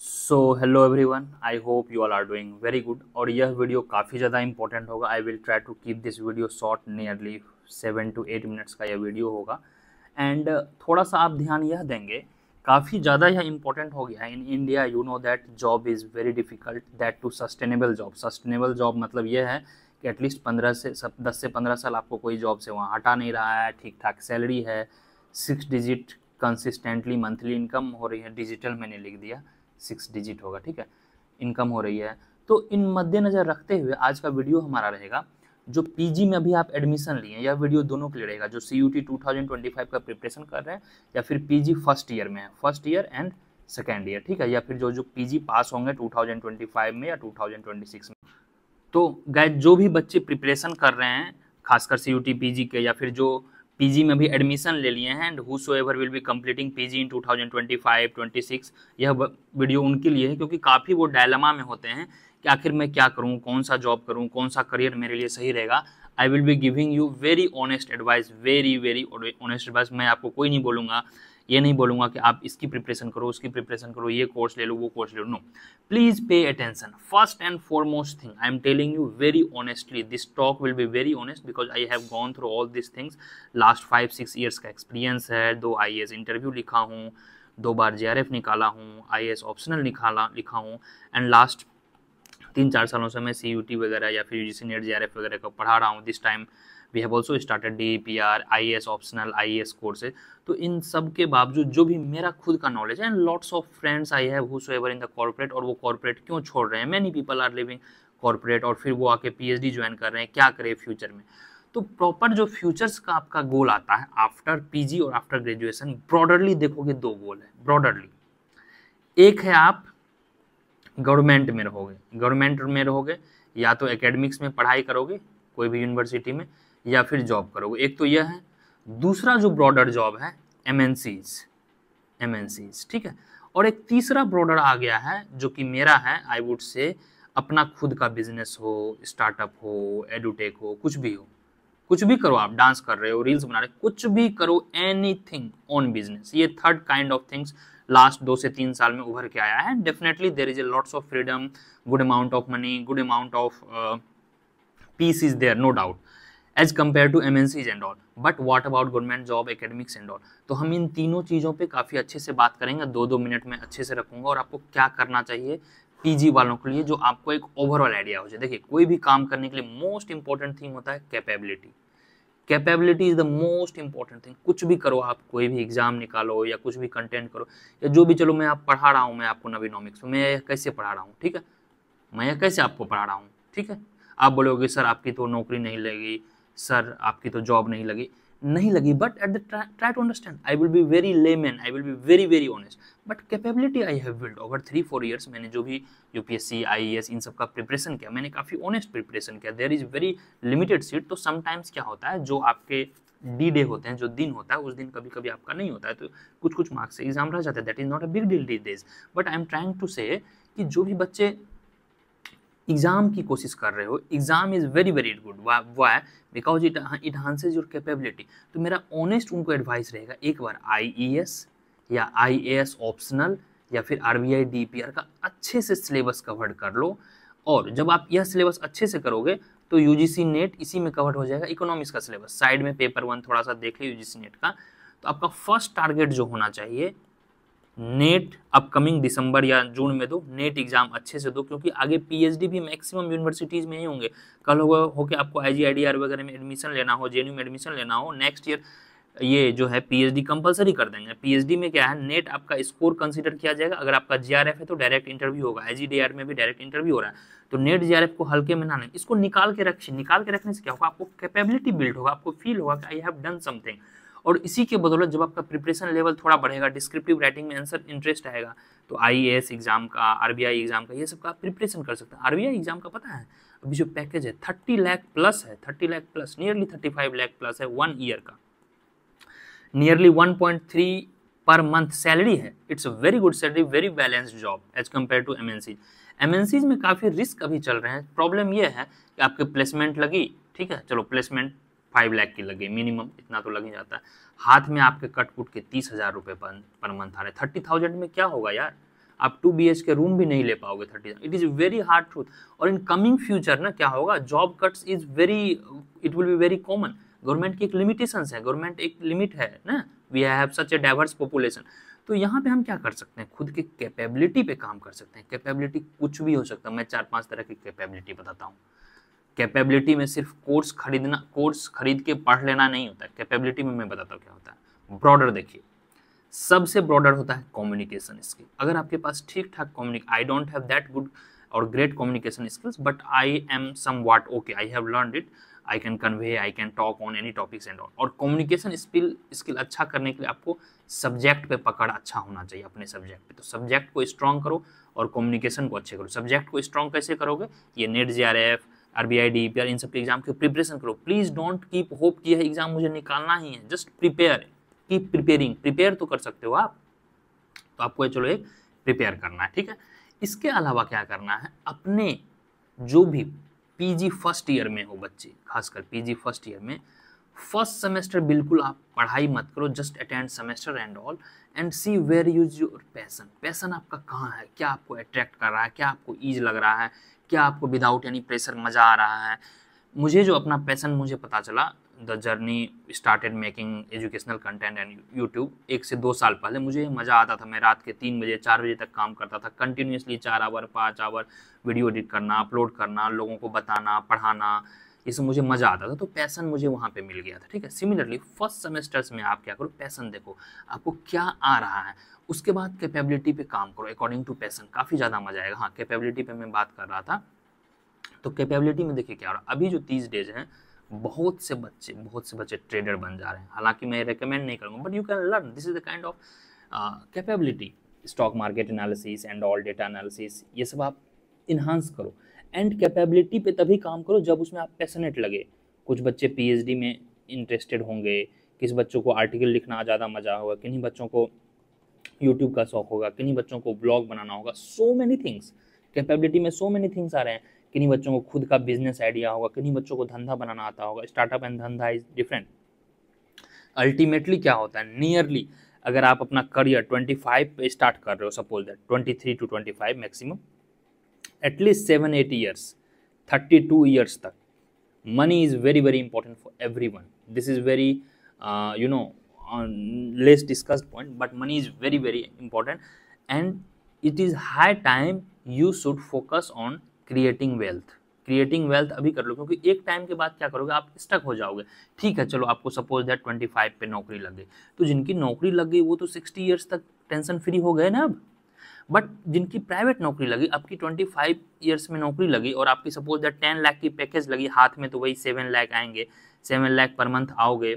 So hello everyone I hope you all are doing very good और यह video काफ़ी ज़्यादा important होगा I will try to keep this video short nearly seven to eight minutes का यह video होगा and uh, थोड़ा सा आप ध्यान यह देंगे काफ़ी ज़्यादा यह इंपॉर्टेंट हो गया है in India you know that job is very difficult that to sustainable job sustainable job मतलब यह है कि एटलीस्ट पंद्रह से सब दस से पंद्रह साल आपको कोई जॉब से वहाँ हटा नहीं रहा है ठीक ठाक सैलरी है six digit consistently monthly income हो रही है डिजिटल मैंने लिख दिया सिक्स डिजिट होगा ठीक है इनकम हो रही है तो इन मद्देनज़र रखते हुए आज का वीडियो हमारा रहेगा जो पीजी में अभी आप एडमिशन लिए हैं यह वीडियो दोनों के लिए रहेगा जो C U T two thousand twenty five का प्रिपरेशन कर रहे हैं या फिर पीजी फर्स्ट ईयर में है first year and second year ठीक है या फिर जो जो पीजी पास होंगे टू थाउजेंड ट्वेंटी फाइव में या टू थाउजेंड ट्वेंटी सिक्स में तो गैज जो भी बच्चे प्रिपरेशन कर रहे हैं खासकर C U T P G के या फिर जो पीजी में भी एडमिशन ले लिए हैं and whoever will be completing PG in 2025 26 यह वीडियो उनके लिए है क्योंकि काफ़ी वो डायलमा में होते हैं कि आखिर मैं क्या करूँ कौन सा जॉब करूँ कौन सा करियर मेरे लिए सही रहेगा I will be giving you very honest advice very very honest advice मैं आपको कोई नहीं बोलूँगा ये नहीं बोलूँगा कि आप इसकी प्रिपरेशन करो उसकी प्रिपरेशन करो ये कोर्स ले लो वो कोर्स ले लो no please pay attention first and foremost thing I am telling you very honestly this talk will be very honest because I have gone through all this things last five six years का experience है दो I interview लिखा हूँ दो बार जे निकाला हूँ आई optional निकाला लिखा हूँ एंड लास्ट तीन चार सालों से मैं सी वगैरह या फिर यू जी सी नेट जे वगैरह को पढ़ा रहा हूँ this time we have also started D P R I S optional I S courses तो इन सब के बावजूद जो भी मेरा खुद का नॉलेज है and lots of friends I have whoever in the corporate और वो कॉर्पोरेट क्यों छोड़ रहे हैं many people are leaving corporate और फिर वो आके पी एच डी ज्वाइन कर रहे हैं क्या करें फ्यूचर में तो प्रॉपर जो फ्यूचर्स का आपका गोल आता है आफ्टर पी जी और आफ्टर ग्रेजुएशन ब्रॉडरली देखोगे दो गोल है ब्रॉडरली एक है आप गवर्नमेंट में रहोगे गवर्नमेंट में रहोगे या तो एकेडमिक्स में पढ़ाई करोगे कोई भी यूनिवर्सिटी में या फिर जॉब करोगे एक तो यह है दूसरा जो ब्रॉडर जॉब है M N Cs M N Cs ठीक है और एक तीसरा ब्रॉडर आ गया है जो कि मेरा है आई वुड से अपना खुद का बिजनेस हो स्टार्टअप हो एडुटेक हो कुछ भी हो कुछ भी करो आप डांस कर रहे हो रील्स बना रहे हो कुछ भी करो एनी थिंग ऑन बिजनेस ये third kind of things last दो से तीन साल में उभर के आया है definitely there is a lots of freedom good amount of money good amount of peace is there no doubt as compare to M and all but what about government job academics and all तो हम इन तीनों चीज़ों पे काफ़ी अच्छे से बात करेंगे दो दो मिनट में अच्छे से रखूंगा और आपको क्या करना चाहिए पीजी वालों के लिए जो आपको एक ओवरऑल आइडिया हो जाए देखिए कोई भी काम करने के लिए मोस्ट इंपॉर्टेंट थिंग होता है capability capability is the most important thing कुछ भी करो आप कोई भी एग्ज़ाम निकालो या कुछ भी कंटेंट करो या जो भी चलो मैं आप पढ़ा रहा हूँ मैं आपको नवीनॉमिक्स मैं कैसे पढ़ा रहा हूँ ठीक है मैं कैसे आपको पढ़ा रहा हूँ ठीक है आप बोलोगे सर आपकी तो नौकरी नहीं लगेगी सर आपकी तो जॉब नहीं लगी नहीं लगी but at the try to understand I will be very layman I will be very very honest but capability I have build over three four years मैंने जो भी U P S C I S इन सब का preparation किया मैंने काफ़ी honest preparation किया there is very limited seat तो समटाइम्स क्या होता है जो आपके डी डे होते हैं जो दिन होता है उस दिन कभी कभी आपका नहीं होता है तो कुछ कुछ मार्क्स से एग्जाम रह जाता है that is not a big deal the days but I am trying to say कि जो भी बच्चे एग्ज़ाम की कोशिश कर रहे हो exam is very very good why because it it enhances your capability तो मेरा ऑनेस्ट उनको एडवाइस रहेगा एक बार आई e या आई ऑप्शनल या फिर R B I D P R का अच्छे से सिलेबस कवर कर लो और जब आप यह सिलेबस अच्छे से करोगे तो यू जी सी नेट इसी में कवर हो जाएगा इकोनॉमिक्स का सिलेबस साइड में पेपर वन थोड़ा सा देख ले यू जी सी नेट का तो आपका फर्स्ट टारगेट जो होना चाहिए नेट अपकमिंग दिसंबर या जून में दो नेट एग्जाम अच्छे से दो क्योंकि आगे पीएचडी भी मैक्सिमम यूनिवर्सिटीज़ में ही होंगे कल होगा हो कि आपको जी वगैरह में एडमिशन लेना हो जे में एडमिशन लेना हो नेक्स्ट ईयर ये जो है पीएचडी कंपलसरी कर देंगे पीएचडी में क्या है नेट आपका स्कोर कंसिडर किया जाएगा अगर आपका जी है तो डायरेक्ट इंटरव्यू होगा आई में भी डायरेक्ट इंटरव्यू हो रहा है तो नेट जी को हल्के में ना लें इसको निकाल के रखिए निकाल के रखने से क्या होगा आपको कैपेबिलिटी बिल्ड होगा आपको फील होगा कि आई हैव डन समथिंग और इसी के बदौलत जब आपका प्रिपरेशन लेवल थोड़ा बढ़ेगा डिस्क्रिप्टिव राइटिंग में आंसर इंटरेस्ट आएगा तो आई एग्ज़ाम का आर एग्ज़ाम का ये सब का प्रिपरेशन कर सकते हैं आर एग्ज़ाम का पता है अभी जो पैकेज है थर्टी लैख प्लस है thirty lakh plus nearly thirty five plus है वन ईयर का नियरली वन पॉइंट थ्री पर मंथ सैलरी है it's a very good salary very balanced job as compare to M M में काफ़ी रिस्क अभी चल रहे हैं प्रॉब्लम यह है कि आपके प्लेसमेंट लगी ठीक है चलो प्लेसमेंट फाइव लाख की लगे मिनिमम इतना तो लग ही जाता है हाथ में आपके कट कुट के तीस हज़ार रुपये पर पर मंथ आ रहे थर्टी थाउजेंड में क्या होगा यार आप टू बी के रूम भी नहीं ले पाओगे thirty it is very hard truth और इन कमिंग फ्यूचर ना क्या होगा job cuts is very it will be very common government की एक लिमिटेशन है गवर्नमेंट एक लिमिट है ना we have such a diverse population तो यहाँ पे हम क्या कर सकते हैं खुद के कैपेबिलिटी पे काम कर सकते हैं कैपेबिलिटी कुछ भी हो सकता है मैं चार पांच तरह की कैपेबिलिटी बताता हूँ कैपेबिलिटी में सिर्फ कोर्स खरीदना कोर्स खरीद के पढ़ लेना नहीं होता कैपेबिलिटी में मैं बताता हूँ क्या होता है ब्रॉडर देखिए सबसे ब्रॉडर होता है कम्युनिकेशन स्किल अगर आपके पास ठीक ठाक कम्युनिक I don't have that good और great communication skills but I am somewhat okay I have learn it I can convey I can talk on any topics and on और communication skill skill अच्छा करने के लिए आपको subject पे पकड़ अच्छा होना चाहिए अपने सब्जेक्ट पे तो सब्जेक्ट को स्ट्रॉन्ग करो और कम्युनिकेशन को अच्छे करो सब्जेक्ट को स्ट्रॉन्ग कैसे करोगे ये NET J R F R B I D P R इन सब के एग्जाम की प्रिपरेशन करो प्लीज़ डोंट कीप होप कि यह एग्जाम मुझे निकालना ही है just prepare keep preparing prepare तो कर सकते हो आप तो आपको चलो एक प्रिपेयर करना है ठीक है इसके अलावा क्या करना है अपने जो भी पीजी फर्स्ट ईयर में हो बच्चे खासकर पीजी फर्स्ट ईयर में फर्स्ट सेमेस्टर बिल्कुल आप पढ़ाई मत करो just attend semester end all end see where use your passion passion आपका कहाँ है क्या आपको अट्रैक्ट कर रहा है क्या आपको ईज लग रहा है क्या आपको विदाउट एनी प्रेशर मज़ा आ रहा है मुझे जो अपना पैसन मुझे पता चला the journey started making educational content and YouTube एक से दो साल पहले मुझे मज़ा आता था मैं रात के तीन बजे चार बजे तक काम करता था कंटिन्यूसली चार आवर पाँच आवर वीडियो एडिट करना अपलोड करना लोगों को बताना पढ़ाना जिसमें मुझे मज़ा आता था तो पैसन मुझे वहाँ पे मिल गया था ठीक है सिमिलरली फर्स्ट सेमेस्टर्स में आप क्या करो पैसन देखो आपको क्या आ रहा है उसके बाद कैपेबिलिटी पे काम करो अकॉर्डिंग टू पैसन काफ़ी ज़्यादा मज़ा आएगा हाँ कैपेबिलिटी पे मैं बात कर रहा था तो कैपेबिलिटी में देखिए क्या हो रहा अभी जो तीस डेज हैं बहुत से बच्चे बहुत से बच्चे ट्रेडर बन जा रहे हैं हालांकि मैं रिकमेंड नहीं करूँगा but you can learn this is the kind of capability stock market analysis and all data analysis ये सब आप इन्हांस करो एंड कैपेबिलिटी पे तभी काम करो जब उसमें आप पैसनेट लगे कुछ बच्चे पीएचडी में इंटरेस्टेड होंगे किस बच्चों को आर्टिकल लिखना ज़्यादा मज़ा होगा किन्हीं बच्चों को यूट्यूब का शौक होगा किन्हीं बच्चों को ब्लॉग बनाना होगा सो मैनी थिंग्स कैपेबिलिटी में सो मैनी थिंग्स आ रहे हैं किन्हीं बच्चों को खुद का बिजनेस आइडिया होगा किन्हीं बच्चों को धंधा बनाना आता होगा स्टार्टअप एंड धंधा इज डिफरेंट अल्टीमेटली क्या होता है नियरली अगर आप अपना करियर 25 पे स्टार्ट कर रहे हो suppose that 23 to 25 maximum at least seven eight years thirty two years तक money is very very important for every one this is very you know less discussed point but money is very very important and it is high time you should focus on creating wealth creating wealth अभी कर लो क्योंकि एक time के बाद क्या करोगे आप stuck हो जाओगे ठीक है चलो आपको सपोज दैट ट्वेंटी फाइव पे नौकरी लग गई तो जिनकी नौकरी लग गई वो तो सिक्सटी ईयर्स तक टेंशन फ्री हो गए ना अब बट जिनकी प्राइवेट नौकरी लगी आपकी ट्वेंटी फाइव ईयर्स में नौकरी लगी और आपकी सपोज दैट टेन लाख की पैकेज लगी हाथ में तो वही सेवन लाख आएंगे सेवन लाख पर मंथ आओगे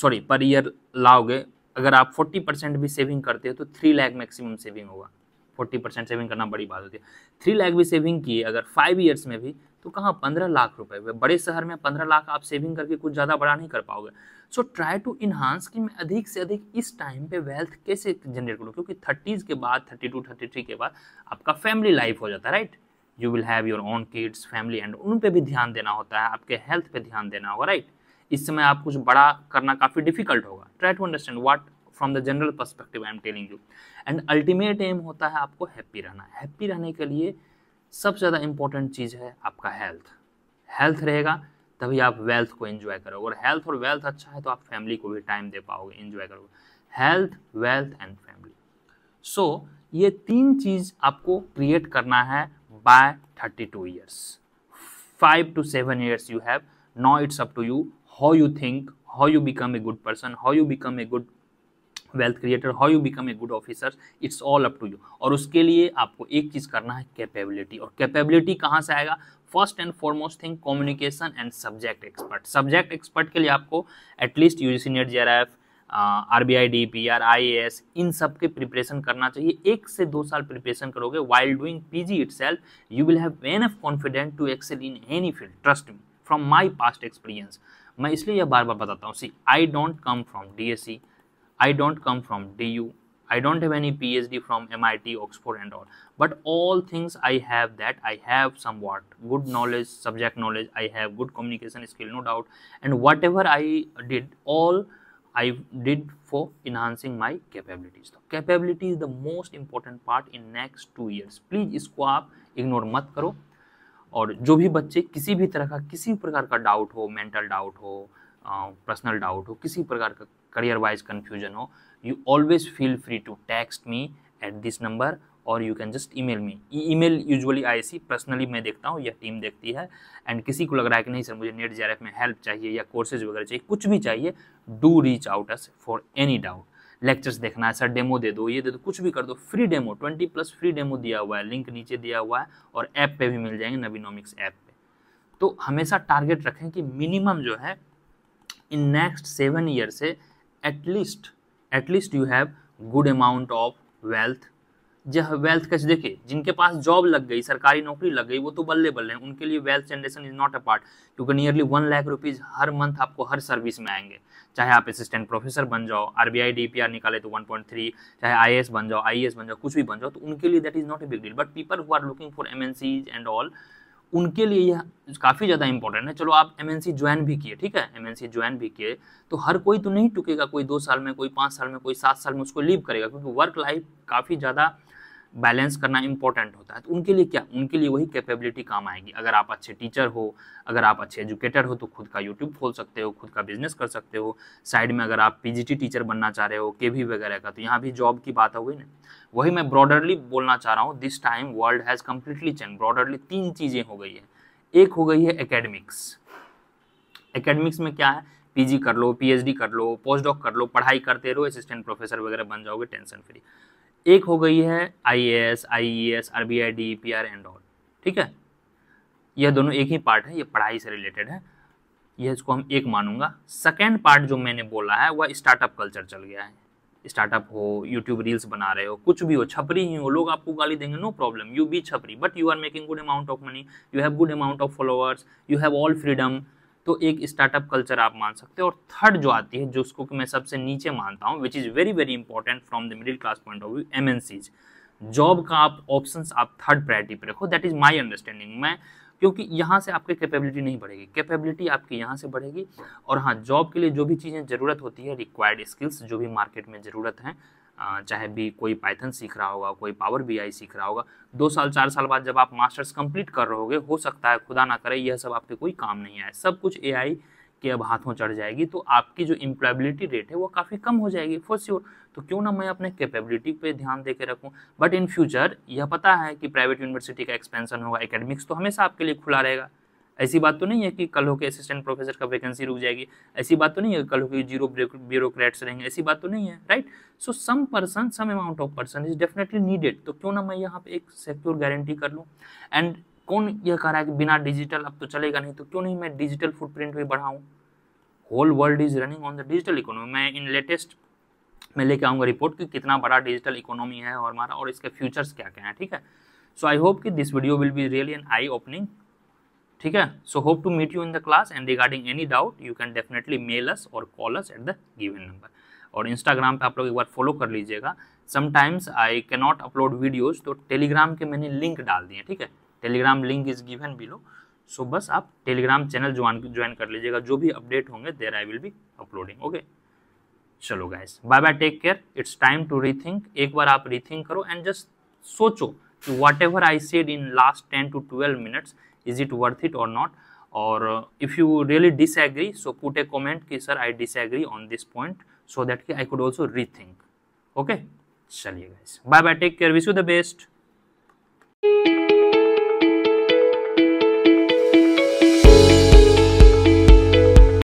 सॉरी पर ईयर लाओगे अगर आप फोर्टी परसेंट भी सेविंग करते हो तो थ्री लाख मैक्सिमम सेविंग होगा फोर्टी परसेंट सेविंग करना बड़ी बात होती है थ्री लाख भी सेविंग किए अगर फाइव ईयर्स में भी तो कहाँ पंद्रह लाख रुपए हुए बड़े शहर में पंद्रह लाख आप सेविंग करके कुछ ज़्यादा बड़ा नहीं कर पाओगे सो ट्राई टू इन्हांस कि मैं अधिक से अधिक इस टाइम पे वेल्थ कैसे जनरेट करूँ क्योंकि थर्टीज़ के बाद थर्टी टू थर्टी थ्री के बाद आपका फैमिली लाइफ हो जाता है right you will have your own kids family and उन पर भी ध्यान देना होता है आपके हेल्थ पर ध्यान देना होगा राइट इस समय आप कुछ बड़ा करना काफ़ी डिफिकल्ट होगा try to understand what from the general perspective I am telling you and ultimate M होता है आपको हैप्पी रहना हैप्पी रहने के लिए सबसे ज़्यादा इंपॉर्टेंट चीज़ है आपका हेल्थ हेल्थ रहेगा तभी आप वेल्थ को इन्जॉय करोगे और हेल्थ और वेल्थ अच्छा है तो आप फैमिली को भी टाइम दे पाओगे इन्जॉय करोगे health wealth and family so ये तीन चीज़ आपको क्रिएट करना है by thirty two years five to seven years you have no it's up to you how you think how you become a good person how you become a good wealth creator how you become a good officer it's all up to you और उसके लिए आपको एक चीज़ करना है capability और capability कहाँ से आएगा first and foremost thing communication and subject expert subject expert के लिए आपको at least U G NET J R F R B I D P R I A S इन सब के प्रिपरेशन करना चाहिए एक से दो साल प्रिपरेशन करोगे while doing P G itself you will have F confident to excel in any field trust me from my past experience मैं इसलिए यह बार बार बताता हूँ see I don't come from D S C I don't come from DU. I don't have any PhD from MIT, Oxford, and all. But all things I have that I have somewhat good knowledge, subject knowledge. I have good communication skill, no doubt. And whatever I did, all I did for enhancing my capabilities. So, capability is the most important part in next two years. Please isko aap ignore mat karo और जो भी बच्चे किसी भी तरह का किसी प्रकार का डाउट हो मेंटल डाउट हो पर्सनल uh, डाउट हो किसी प्रकार का करियर वाइज कन्फ्यूजन हो you always feel free to text me at this number और you can just email me email usually I see personally मैं देखता हूँ या टीम देखती है एंड किसी को लग रहा है कि नहीं सर मुझे नेट जे में हेल्प चाहिए या कोर्सेज वगैरह चाहिए कुछ भी चाहिए do reach out us for any doubt lectures देखना है सर डेमो दे दो ये दे दो कुछ भी कर दो free demo twenty plus free demo दिया हुआ है लिंक नीचे दिया हुआ है और ऐप पे भी मिल जाएंगे नवीनोमिक्स ऐप पे तो हमेशा टारगेट रखें कि मिनिमम जो है इन नेक्स्ट सेवन ईयर से at least at least you have good amount of wealth जह वेल्थ कैसे देखिए जिनके पास जॉब लग गई सरकारी नौकरी लग गई वो तो बल्ले बल्ले हैं उनके लिए wealth generation is not a part क्योंकि नियरली वन लाख रुपीज़ हर मंथ आपको हर सर्विस में आएंगे चाहे आप असिस्टेंट प्रोफेसर बन जाओ R B I D P R निकाले तो वन पॉइंट थ्री चाहे आई एस बन जाओ आई एस बन जाओ कुछ भी बन जाओ तो उनके लिए that is not a big deal but people who are looking for M and all उनके लिए यह काफ़ी ज़्यादा इंपॉर्टेंट है चलो आप एमएनसी ज्वाइन भी किए ठीक है एमएनसी ज्वाइन भी किए तो हर कोई तो नहीं टूकेगा कोई दो साल में कोई पाँच साल में कोई सात साल में उसको लीव करेगा क्योंकि वर्क लाइफ काफ़ी ज़्यादा बैलेंस करना इंपॉर्टेंट होता है तो उनके लिए क्या उनके लिए वही कैपेबिलिटी काम आएगी अगर आप अच्छे टीचर हो अगर आप अच्छे एजुकेटर हो तो खुद का यूट्यूब खोल सकते हो खुद का बिजनेस कर सकते हो साइड में अगर आप पीजीटी टीचर बनना चाह रहे हो के भी वगैरह का तो यहाँ भी जॉब की बात हो गई ना वही मैं ब्रॉडरली बोलना चाह रहा हूँ this time world has completely change broadly तीन चीज़ें हो गई है एक हो गई है एकेडमिक्स एकेडमिक्स में क्या है पीजी कर लो पीएचडी कर लो पोस्ट डॉक कर लो पढ़ाई करते रहो असिस्टेंट प्रोफेसर वगैरह बन जाओगे टेंशन फ्री एक हो गई है I A S I E S R B I D P R and all ठीक है यह दोनों एक ही पार्ट है ये पढ़ाई से रिलेटेड है यह इसको हम एक मानूंगा सेकेंड पार्ट जो मैंने बोला है वह स्टार्टअप कल्चर चल गया है स्टार्टअप हो यूट्यूब रील्स बना रहे हो कुछ भी हो छपरी ही हो लोग आपको गाली देंगे नो प्रॉब्लम यू बी छपरी but you are making good amount of money you have good amount of followers you have all freedom तो एक स्टार्टअप कल्चर आप मान सकते हैं और थर्ड जो आती है जिसको कि मैं सबसे नीचे मानता हूँ which is very very important from the middle class point of view M job का आप ऑप्शन आप थर्ड प्रायोरिटी पर रखो दैट इज़ माई अंडरस्टैंडिंग मैं क्योंकि यहाँ से आपकी कैपेबिलिटी नहीं बढ़ेगी कैपेबिलिटी आपकी यहाँ से बढ़ेगी और हाँ जॉब के लिए जो भी चीज़ें ज़रूरत होती है रिक्वायर्ड स्किल्स जो भी मार्केट में ज़रूरत हैं चाहे भी कोई पाइथन सीख रहा होगा कोई पावर बी आई सीख रहा होगा दो साल चार साल बाद जब आप मास्टर्स कंप्लीट कर रहोगे हो सकता है खुदा ना करे यह सब आपके कोई काम नहीं आए सब कुछ ए आई के अब हाथों चढ़ जाएगी तो आपकी जो एम्प्लॉयबिलिटी रेट है वो काफ़ी कम हो जाएगी फॉर श्योर तो क्यों ना मैं अपने कैपेबिलिटी पे ध्यान दे के रखूँ बट इन फ्यूचर यह पता है कि प्राइवेट यूनिवर्सिटी का एक्सपेंसन होगा एकेडमिक्स तो हमेशा आपके लिए खुला रहेगा ऐसी बात तो नहीं है कि कल होकर असिस्टेंट प्रोफेसर का वैकेंसी रुक जाएगी ऐसी बात तो नहीं है कल होकर जीरो ब्यूरोक्रेट्स रहेंगे ऐसी बात तो नहीं है right so some person some amount of person is definitely needed तो क्यों ना मैं यहाँ पे एक सिक्योर गारंटी कर लूँ एंड कौन यह कह रहा है कि बिना डिजिटल अब तो चलेगा नहीं तो क्यों नहीं मैं डिजिटल फुटप्रिंट भी बढ़ाऊँ whole world is running on the digital economy मैं इन लेटेस्ट मैं लेके आऊँगा रिपोर्ट कि कितना बड़ा डिजिटल इकोनॉमी है और हमारा और इसके फ्यूचर्स क्या क्या हैं ठीक है सो आई होप कि this video will be really an eye opening ठीक है so hope to meet you in the class and regarding any doubt you can definitely mail us or call us at the given number और Instagram पे आप लोग एक बार follow कर लीजिएगा sometimes I can not upload videos तो Telegram के मैंने लिंक डाल दिए ठीक है Telegram link is given below so बस आप टेलीग्राम चैनल ज्वाइन ज्वाइन कर लीजिएगा जो भी अपडेट होंगे there I will be uploading okay चलो guys bye bye take care it's time to rethink एक बार आप रीथिंक करो एंड जस्ट सोचो कि whatever I said in last ten to twelve minutes is it worth it or not or uh, if you really disagree so put a comment ki sir i disagree on this point so that i could also rethink okay chaliye guys bye bye take care wish you the best